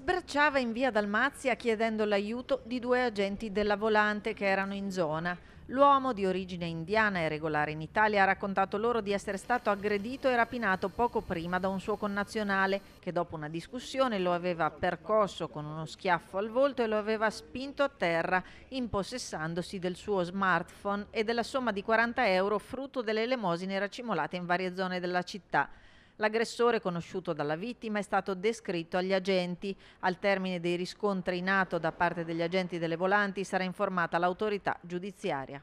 Sbracciava in via Dalmazia chiedendo l'aiuto di due agenti della volante che erano in zona. L'uomo di origine indiana e regolare in Italia ha raccontato loro di essere stato aggredito e rapinato poco prima da un suo connazionale che dopo una discussione lo aveva percosso con uno schiaffo al volto e lo aveva spinto a terra impossessandosi del suo smartphone e della somma di 40 euro frutto delle elemosine racimolate in varie zone della città. L'aggressore conosciuto dalla vittima è stato descritto agli agenti. Al termine dei riscontri in atto da parte degli agenti delle volanti sarà informata l'autorità giudiziaria.